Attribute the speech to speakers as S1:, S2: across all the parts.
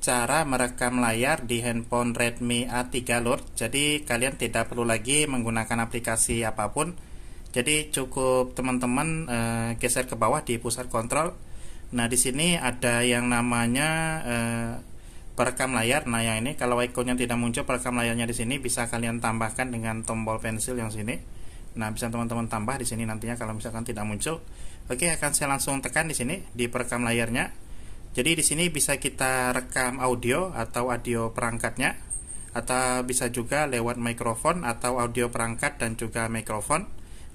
S1: cara merekam layar di handphone Redmi A3 Lord. Jadi kalian tidak perlu lagi menggunakan aplikasi apapun. Jadi cukup teman-teman e, geser ke bawah di pusat kontrol. Nah, di sini ada yang namanya e, perekam layar. Nah, yang ini kalau ikonnya tidak muncul perekam layarnya di sini bisa kalian tambahkan dengan tombol pensil yang sini. Nah, bisa teman-teman tambah di sini nantinya kalau misalkan tidak muncul. Oke, akan saya langsung tekan di sini di perekam layarnya. Jadi di sini bisa kita rekam audio atau audio perangkatnya atau bisa juga lewat mikrofon atau audio perangkat dan juga mikrofon.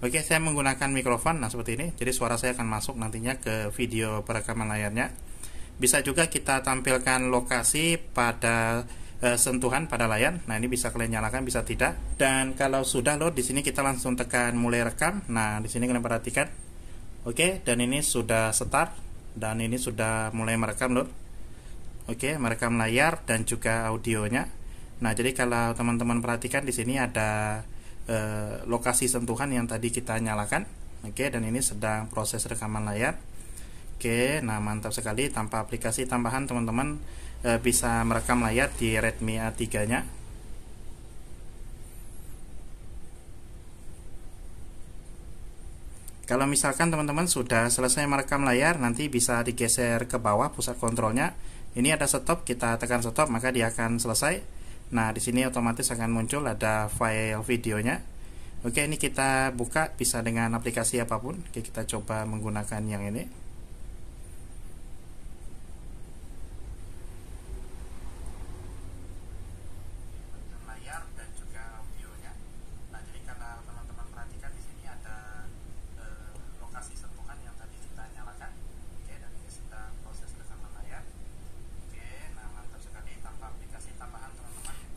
S1: Oke, saya menggunakan mikrofon nah seperti ini. Jadi suara saya akan masuk nantinya ke video perekaman layarnya. Bisa juga kita tampilkan lokasi pada e, sentuhan pada layar. Nah, ini bisa kalian nyalakan, bisa tidak. Dan kalau sudah loh, di sini kita langsung tekan mulai rekam. Nah, di sini kalian perhatikan. Oke, dan ini sudah start dan ini sudah mulai merekam loh oke merekam layar dan juga audionya nah jadi kalau teman-teman perhatikan di sini ada eh, lokasi sentuhan yang tadi kita nyalakan oke dan ini sedang proses rekaman layar oke nah mantap sekali tanpa aplikasi tambahan teman-teman eh, bisa merekam layar di Redmi A3 nya kalau misalkan teman-teman sudah selesai merekam layar nanti bisa digeser ke bawah pusat kontrolnya ini ada stop kita tekan stop maka dia akan selesai nah di sini otomatis akan muncul ada file videonya oke ini kita buka bisa dengan aplikasi apapun oke kita coba menggunakan yang ini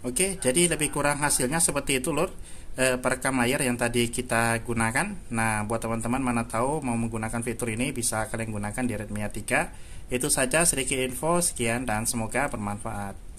S1: Oke, jadi lebih kurang hasilnya seperti itu lur e, perekam layar yang tadi kita gunakan. Nah, buat teman-teman mana tahu mau menggunakan fitur ini bisa kalian gunakan di Redmi A3. Itu saja sedikit info, sekian dan semoga bermanfaat.